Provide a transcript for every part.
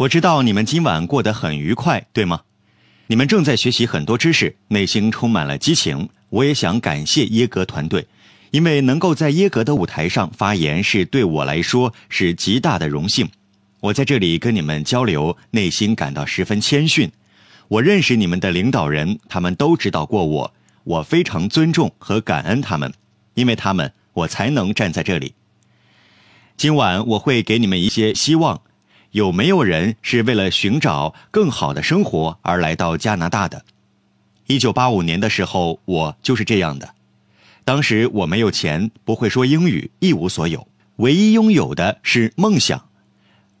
我知道你们今晚过得很愉快，对吗？你们正在学习很多知识，内心充满了激情。我也想感谢耶格团队，因为能够在耶格的舞台上发言，是对我来说是极大的荣幸。我在这里跟你们交流，内心感到十分谦逊。我认识你们的领导人，他们都知道过我，我非常尊重和感恩他们，因为他们我才能站在这里。今晚我会给你们一些希望。有没有人是为了寻找更好的生活而来到加拿大的？一九八五年的时候，我就是这样的。当时我没有钱，不会说英语，一无所有，唯一拥有的是梦想。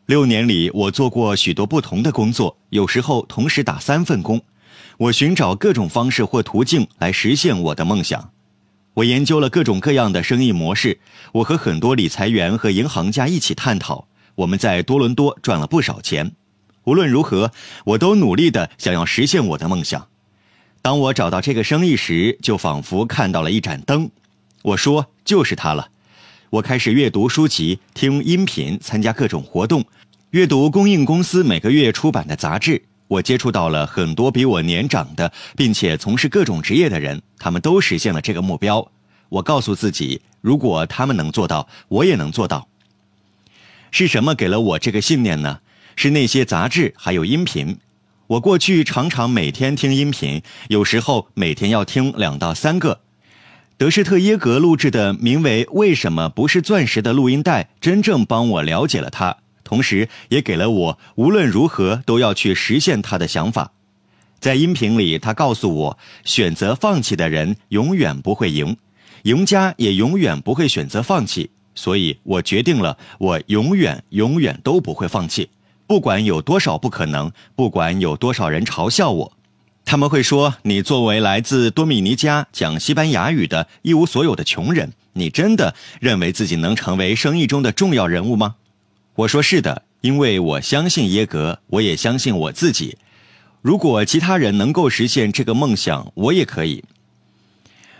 六年里，我做过许多不同的工作，有时候同时打三份工。我寻找各种方式或途径来实现我的梦想。我研究了各种各样的生意模式。我和很多理财员和银行家一起探讨。我们在多伦多赚了不少钱。无论如何，我都努力的想要实现我的梦想。当我找到这个生意时，就仿佛看到了一盏灯。我说：“就是它了。”我开始阅读书籍、听音频、参加各种活动，阅读供应公司每个月出版的杂志。我接触到了很多比我年长的，并且从事各种职业的人，他们都实现了这个目标。我告诉自己，如果他们能做到，我也能做到。是什么给了我这个信念呢？是那些杂志，还有音频。我过去常常每天听音频，有时候每天要听两到三个。德施特耶格录制的名为《为什么不是钻石》的录音带，真正帮我了解了它，同时也给了我无论如何都要去实现它的想法。在音频里，他告诉我，选择放弃的人永远不会赢，赢家也永远不会选择放弃。所以我决定了，我永远永远都不会放弃，不管有多少不可能，不管有多少人嘲笑我，他们会说：“你作为来自多米尼加讲西班牙语的一无所有的穷人，你真的认为自己能成为生意中的重要人物吗？”我说：“是的，因为我相信耶格，我也相信我自己。如果其他人能够实现这个梦想，我也可以。”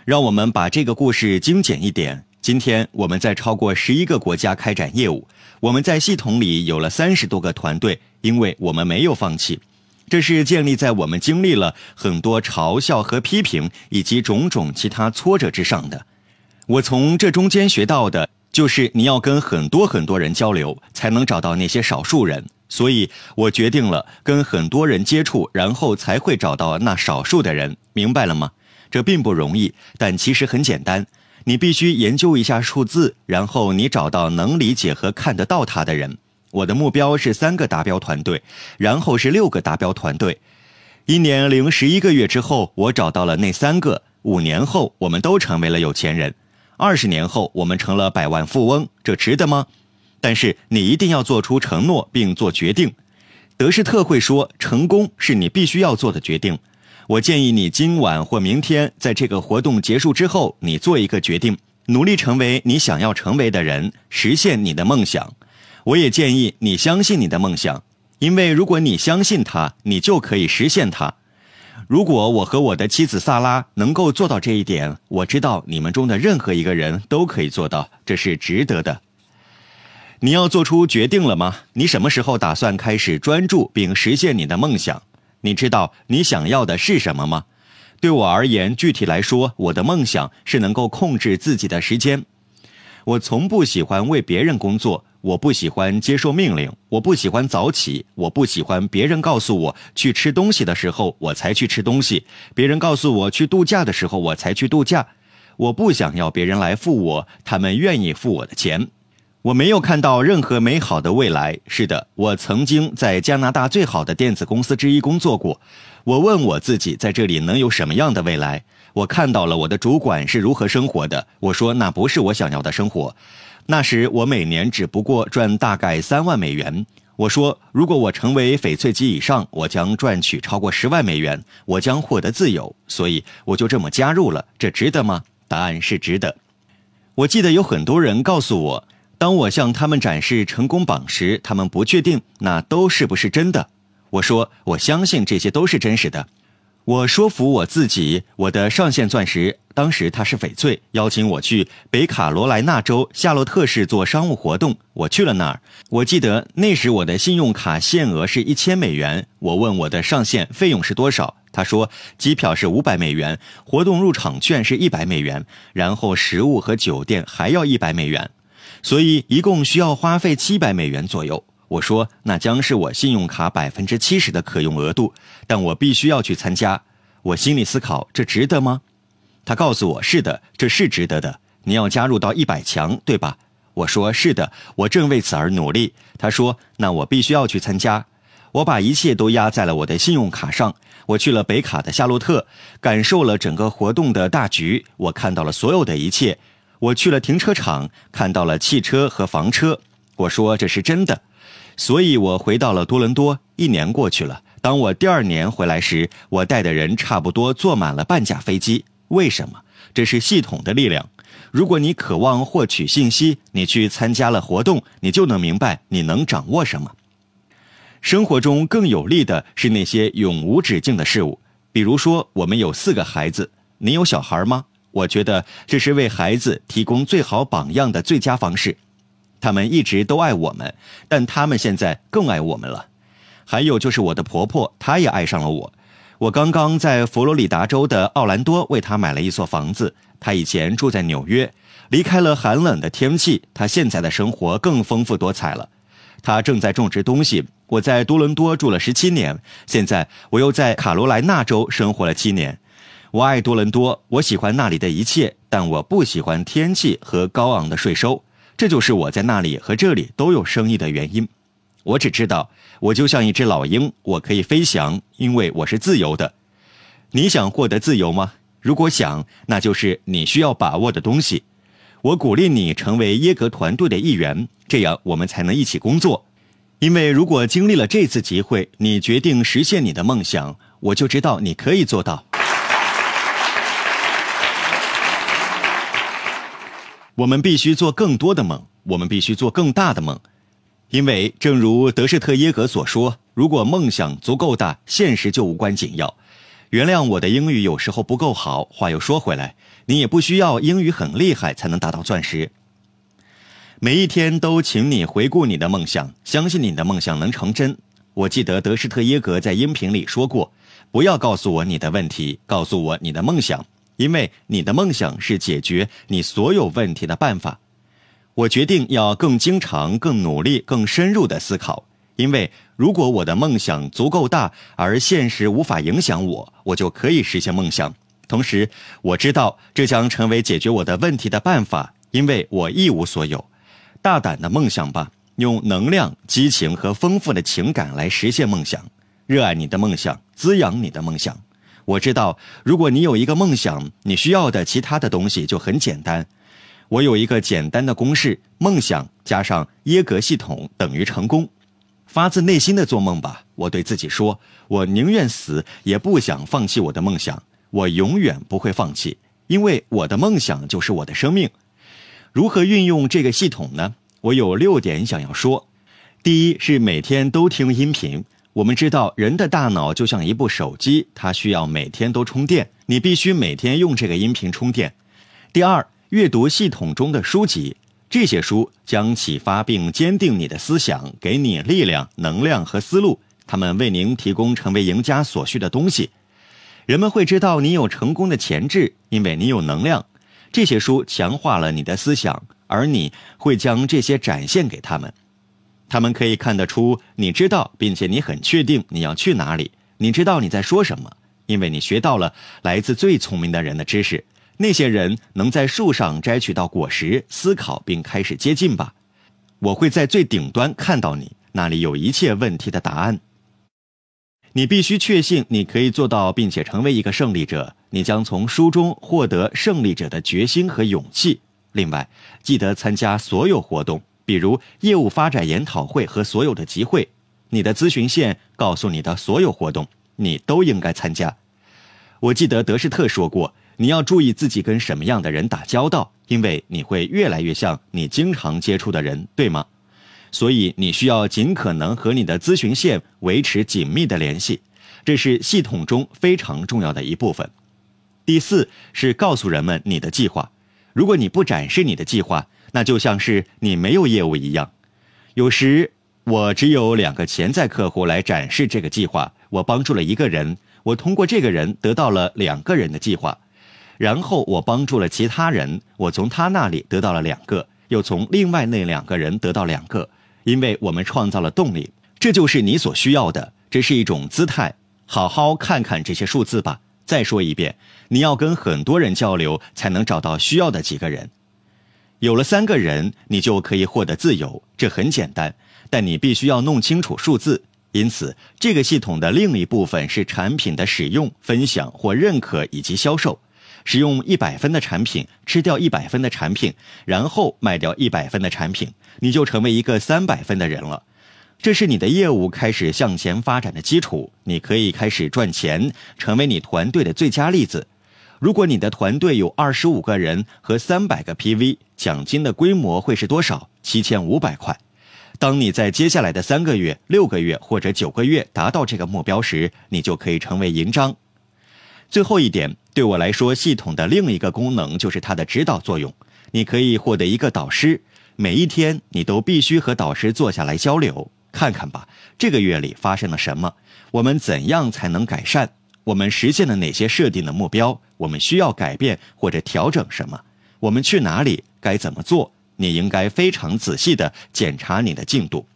让我们把这个故事精简一点。今天我们在超过十一个国家开展业务，我们在系统里有了三十多个团队，因为我们没有放弃。这是建立在我们经历了很多嘲笑和批评，以及种种其他挫折之上的。我从这中间学到的就是你要跟很多很多人交流，才能找到那些少数人。所以，我决定了跟很多人接触，然后才会找到那少数的人。明白了吗？这并不容易，但其实很简单。你必须研究一下数字，然后你找到能理解和看得到他的人。我的目标是三个达标团队，然后是六个达标团队。一年零十一个月之后，我找到了那三个。五年后，我们都成为了有钱人。二十年后，我们成了百万富翁。这值得吗？但是你一定要做出承诺并做决定。德士特会说，成功是你必须要做的决定。我建议你今晚或明天，在这个活动结束之后，你做一个决定，努力成为你想要成为的人，实现你的梦想。我也建议你相信你的梦想，因为如果你相信它，你就可以实现它。如果我和我的妻子萨拉能够做到这一点，我知道你们中的任何一个人都可以做到，这是值得的。你要做出决定了吗？你什么时候打算开始专注并实现你的梦想？你知道你想要的是什么吗？对我而言，具体来说，我的梦想是能够控制自己的时间。我从不喜欢为别人工作，我不喜欢接受命令，我不喜欢早起，我不喜欢别人告诉我去吃东西的时候我才去吃东西，别人告诉我去度假的时候我才去度假。我不想要别人来付我，他们愿意付我的钱。我没有看到任何美好的未来。是的，我曾经在加拿大最好的电子公司之一工作过。我问我自己，在这里能有什么样的未来？我看到了我的主管是如何生活的。我说，那不是我想要的生活。那时我每年只不过赚大概三万美元。我说，如果我成为翡翠级以上，我将赚取超过十万美元，我将获得自由。所以，我就这么加入了。这值得吗？答案是值得。我记得有很多人告诉我。当我向他们展示成功榜时，他们不确定那都是不是真的。我说：“我相信这些都是真实的。”我说服我自己，我的上线钻石当时他是翡翠，邀请我去北卡罗来纳州夏洛特市做商务活动。我去了那儿。我记得那时我的信用卡限额是一千美元。我问我的上线费用是多少，他说：机票是五百美元，活动入场券是一百美元，然后食物和酒店还要一百美元。所以一共需要花费七百美元左右。我说，那将是我信用卡百分之七十的可用额度，但我必须要去参加。我心里思考，这值得吗？他告诉我是的，这是值得的。你要加入到一百强，对吧？我说是的，我正为此而努力。他说，那我必须要去参加。我把一切都压在了我的信用卡上。我去了北卡的夏洛特，感受了整个活动的大局。我看到了所有的一切。我去了停车场，看到了汽车和房车。我说这是真的，所以我回到了多伦多。一年过去了，当我第二年回来时，我带的人差不多坐满了半架飞机。为什么？这是系统的力量。如果你渴望获取信息，你去参加了活动，你就能明白你能掌握什么。生活中更有利的是那些永无止境的事物，比如说我们有四个孩子。你有小孩吗？我觉得这是为孩子提供最好榜样的最佳方式。他们一直都爱我们，但他们现在更爱我们了。还有就是我的婆婆，她也爱上了我。我刚刚在佛罗里达州的奥兰多为她买了一所房子。她以前住在纽约，离开了寒冷的天气，她现在的生活更丰富多彩了。她正在种植东西。我在多伦多住了十七年，现在我又在卡罗来纳州生活了七年。我爱多伦多，我喜欢那里的一切，但我不喜欢天气和高昂的税收。这就是我在那里和这里都有生意的原因。我只知道，我就像一只老鹰，我可以飞翔，因为我是自由的。你想获得自由吗？如果想，那就是你需要把握的东西。我鼓励你成为耶格团队的一员，这样我们才能一起工作。因为如果经历了这次机会，你决定实现你的梦想，我就知道你可以做到。我们必须做更多的梦，我们必须做更大的梦，因为正如德士特耶格所说，如果梦想足够大，现实就无关紧要。原谅我的英语有时候不够好，话又说回来，你也不需要英语很厉害才能达到钻石。每一天都，请你回顾你的梦想，相信你的梦想能成真。我记得德士特耶格在音频里说过，不要告诉我你的问题，告诉我你的梦想。因为你的梦想是解决你所有问题的办法。我决定要更经常、更努力、更深入的思考，因为如果我的梦想足够大，而现实无法影响我，我就可以实现梦想。同时，我知道这将成为解决我的问题的办法，因为我一无所有。大胆的梦想吧，用能量、激情和丰富的情感来实现梦想。热爱你的梦想，滋养你的梦想。我知道，如果你有一个梦想，你需要的其他的东西就很简单。我有一个简单的公式：梦想加上耶格系统等于成功。发自内心的做梦吧，我对自己说。我宁愿死也不想放弃我的梦想。我永远不会放弃，因为我的梦想就是我的生命。如何运用这个系统呢？我有六点想要说。第一是每天都听音频。我们知道，人的大脑就像一部手机，它需要每天都充电。你必须每天用这个音频充电。第二，阅读系统中的书籍，这些书将启发并坚定你的思想，给你力量、能量和思路。他们为您提供成为赢家所需的东西。人们会知道你有成功的潜质，因为你有能量。这些书强化了你的思想，而你会将这些展现给他们。他们可以看得出，你知道，并且你很确定你要去哪里。你知道你在说什么，因为你学到了来自最聪明的人的知识。那些人能在树上摘取到果实，思考并开始接近吧。我会在最顶端看到你，那里有一切问题的答案。你必须确信你可以做到，并且成为一个胜利者。你将从书中获得胜利者的决心和勇气。另外，记得参加所有活动。比如业务发展研讨会和所有的集会，你的咨询线告诉你的所有活动，你都应该参加。我记得德士特说过，你要注意自己跟什么样的人打交道，因为你会越来越像你经常接触的人，对吗？所以你需要尽可能和你的咨询线维持紧密的联系，这是系统中非常重要的一部分。第四是告诉人们你的计划，如果你不展示你的计划。那就像是你没有业务一样。有时我只有两个潜在客户来展示这个计划。我帮助了一个人，我通过这个人得到了两个人的计划。然后我帮助了其他人，我从他那里得到了两个，又从另外那两个人得到两个。因为我们创造了动力，这就是你所需要的。这是一种姿态。好好看看这些数字吧。再说一遍，你要跟很多人交流，才能找到需要的几个人。有了三个人，你就可以获得自由。这很简单，但你必须要弄清楚数字。因此，这个系统的另一部分是产品的使用、分享或认可以及销售。使用一百分的产品，吃掉一百分的产品，然后卖掉一百分的产品，你就成为一个三百分的人了。这是你的业务开始向前发展的基础。你可以开始赚钱，成为你团队的最佳例子。如果你的团队有二十五个人和三百个 PV，奖金的规模会是多少？七千五百块。当你在接下来的三个月、六个月或者九个月达到这个目标时，你就可以成为银章。最后一点，对我来说，系统的另一个功能就是它的指导作用。你可以获得一个导师，每一天你都必须和导师坐下来交流，看看吧，这个月里发生了什么，我们怎样才能改善？我们实现了哪些设定的目标？我们需要改变或者调整什么？我们去哪里？该怎么做？你应该非常仔细地检查你的进度。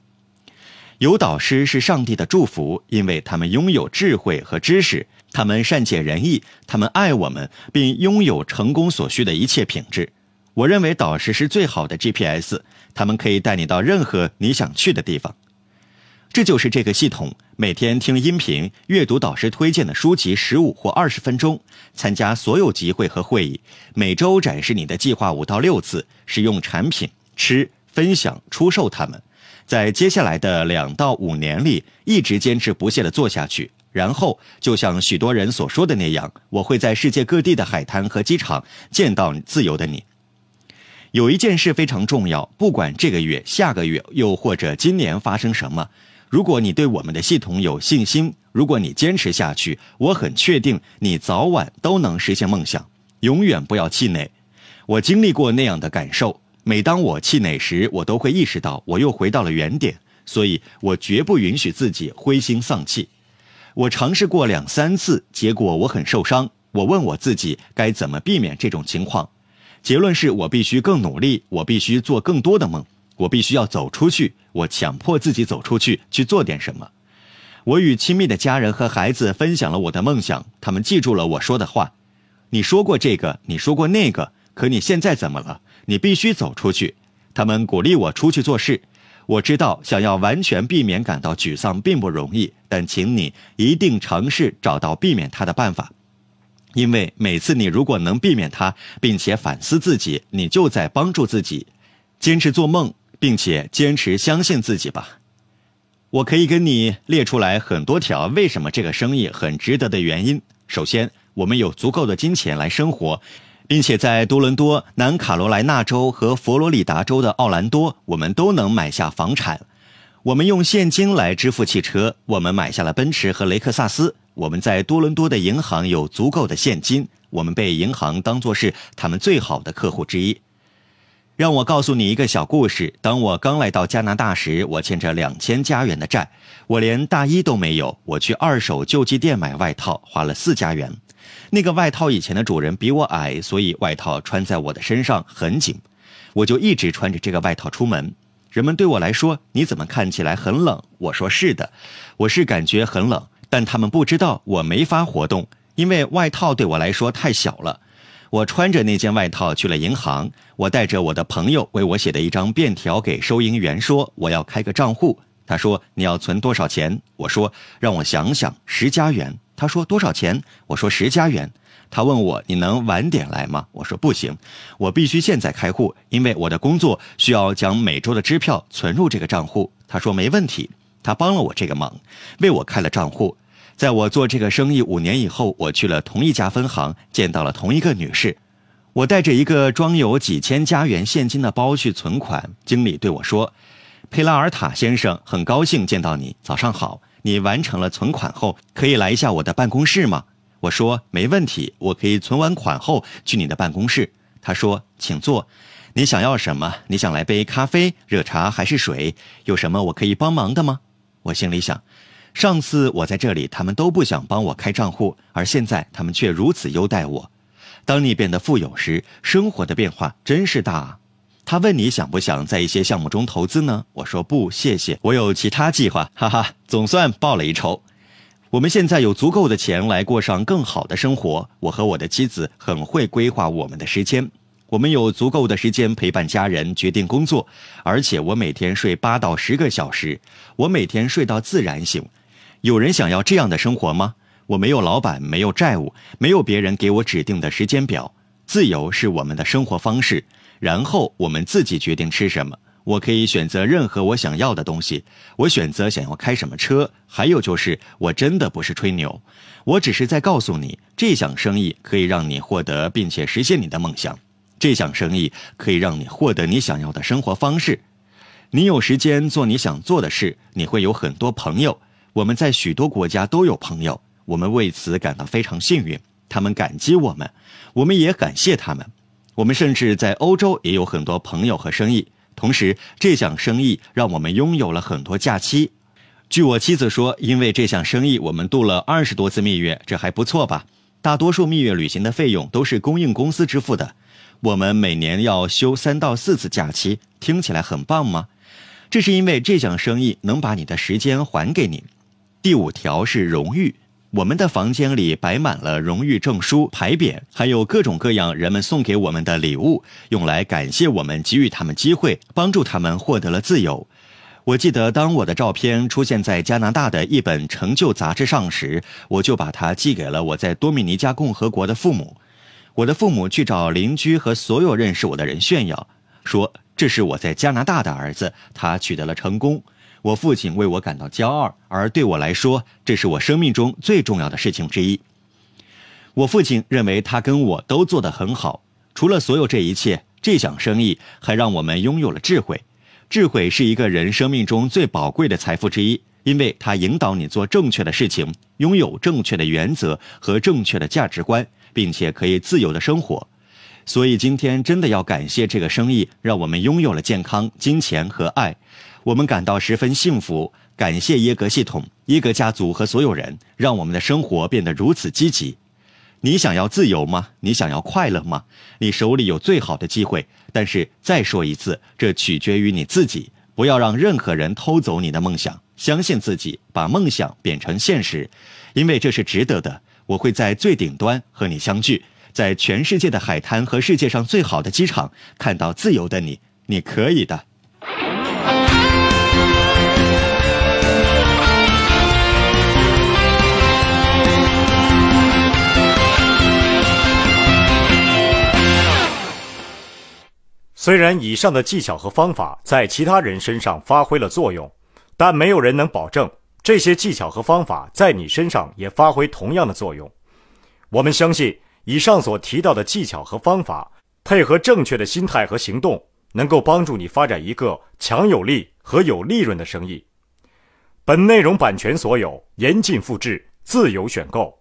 有导师是上帝的祝福，因为他们拥有智慧和知识，他们善解人意，他们爱我们，并拥有成功所需的一切品质。我认为导师是最好的 GPS，他们可以带你到任何你想去的地方。这就是这个系统每天听音频、阅读导师推荐的书籍十五或二十分钟，参加所有集会和会议，每周展示你的计划五到六次，使用产品、吃、分享、出售它们，在接下来的两到五年里一直坚持不懈地做下去。然后，就像许多人所说的那样，我会在世界各地的海滩和机场见到自由的你。有一件事非常重要，不管这个月、下个月，又或者今年发生什么。如果你对我们的系统有信心，如果你坚持下去，我很确定你早晚都能实现梦想。永远不要气馁，我经历过那样的感受。每当我气馁时，我都会意识到我又回到了原点，所以我绝不允许自己灰心丧气。我尝试过两三次，结果我很受伤。我问我自己该怎么避免这种情况，结论是我必须更努力，我必须做更多的梦。我必须要走出去，我强迫自己走出去去做点什么。我与亲密的家人和孩子分享了我的梦想，他们记住了我说的话。你说过这个，你说过那个，可你现在怎么了？你必须走出去。他们鼓励我出去做事。我知道，想要完全避免感到沮丧并不容易，但请你一定尝试找到避免它的办法，因为每次你如果能避免它，并且反思自己，你就在帮助自己。坚持做梦。并且坚持相信自己吧。我可以跟你列出来很多条为什么这个生意很值得的原因。首先，我们有足够的金钱来生活，并且在多伦多、南卡罗来纳州和佛罗里达州的奥兰多，我们都能买下房产。我们用现金来支付汽车，我们买下了奔驰和雷克萨斯。我们在多伦多的银行有足够的现金，我们被银行当作是他们最好的客户之一。让我告诉你一个小故事。当我刚来到加拿大时，我欠着两千加元的债，我连大衣都没有。我去二手救济店买外套，花了四加元。那个外套以前的主人比我矮，所以外套穿在我的身上很紧。我就一直穿着这个外套出门。人们对我来说，你怎么看起来很冷？我说是的，我是感觉很冷，但他们不知道我没法活动，因为外套对我来说太小了。我穿着那件外套去了银行。我带着我的朋友为我写的一张便条给收银员说：“我要开个账户。”他说：“你要存多少钱？”我说：“让我想想，十加元。”他说：“多少钱？”我说：“十加元。”他问我：“你能晚点来吗？”我说：“不行，我必须现在开户，因为我的工作需要将每周的支票存入这个账户。”他说：“没问题。”他帮了我这个忙，为我开了账户。在我做这个生意五年以后，我去了同一家分行，见到了同一个女士。我带着一个装有几千加元现金的包去存款。经理对我说：“佩拉尔塔先生，很高兴见到你，早上好。你完成了存款后，可以来一下我的办公室吗？”我说：“没问题，我可以存完款后去你的办公室。”他说：“请坐。你想要什么？你想来杯咖啡、热茶还是水？有什么我可以帮忙的吗？”我心里想。上次我在这里，他们都不想帮我开账户，而现在他们却如此优待我。当你变得富有时，生活的变化真是大啊！他问你想不想在一些项目中投资呢？我说不，谢谢，我有其他计划。哈哈，总算报了一仇。我们现在有足够的钱来过上更好的生活。我和我的妻子很会规划我们的时间，我们有足够的时间陪伴家人、决定工作，而且我每天睡八到十个小时，我每天睡到自然醒。有人想要这样的生活吗？我没有老板，没有债务，没有别人给我指定的时间表。自由是我们的生活方式，然后我们自己决定吃什么。我可以选择任何我想要的东西，我选择想要开什么车。还有就是，我真的不是吹牛，我只是在告诉你，这项生意可以让你获得并且实现你的梦想。这项生意可以让你获得你想要的生活方式，你有时间做你想做的事，你会有很多朋友。我们在许多国家都有朋友，我们为此感到非常幸运。他们感激我们，我们也感谢他们。我们甚至在欧洲也有很多朋友和生意。同时，这项生意让我们拥有了很多假期。据我妻子说，因为这项生意，我们度了二十多次蜜月，这还不错吧？大多数蜜月旅行的费用都是供应公司支付的。我们每年要休三到四次假期，听起来很棒吗？这是因为这项生意能把你的时间还给你。第五条是荣誉。我们的房间里摆满了荣誉证书、牌匾，还有各种各样人们送给我们的礼物，用来感谢我们给予他们机会，帮助他们获得了自由。我记得，当我的照片出现在加拿大的一本成就杂志上时，我就把它寄给了我在多米尼加共和国的父母。我的父母去找邻居和所有认识我的人炫耀，说这是我在加拿大的儿子，他取得了成功。我父亲为我感到骄傲，而对我来说，这是我生命中最重要的事情之一。我父亲认为他跟我都做得很好。除了所有这一切，这项生意还让我们拥有了智慧。智慧是一个人生命中最宝贵的财富之一，因为它引导你做正确的事情，拥有正确的原则和正确的价值观，并且可以自由的生活。所以今天真的要感谢这个生意，让我们拥有了健康、金钱和爱。我们感到十分幸福，感谢耶格系统、耶格家族和所有人，让我们的生活变得如此积极。你想要自由吗？你想要快乐吗？你手里有最好的机会，但是再说一次，这取决于你自己。不要让任何人偷走你的梦想，相信自己，把梦想变成现实，因为这是值得的。我会在最顶端和你相聚，在全世界的海滩和世界上最好的机场看到自由的你。你可以的。虽然以上的技巧和方法在其他人身上发挥了作用，但没有人能保证这些技巧和方法在你身上也发挥同样的作用。我们相信，以上所提到的技巧和方法配合正确的心态和行动，能够帮助你发展一个强有力和有利润的生意。本内容版权所有，严禁复制，自由选购。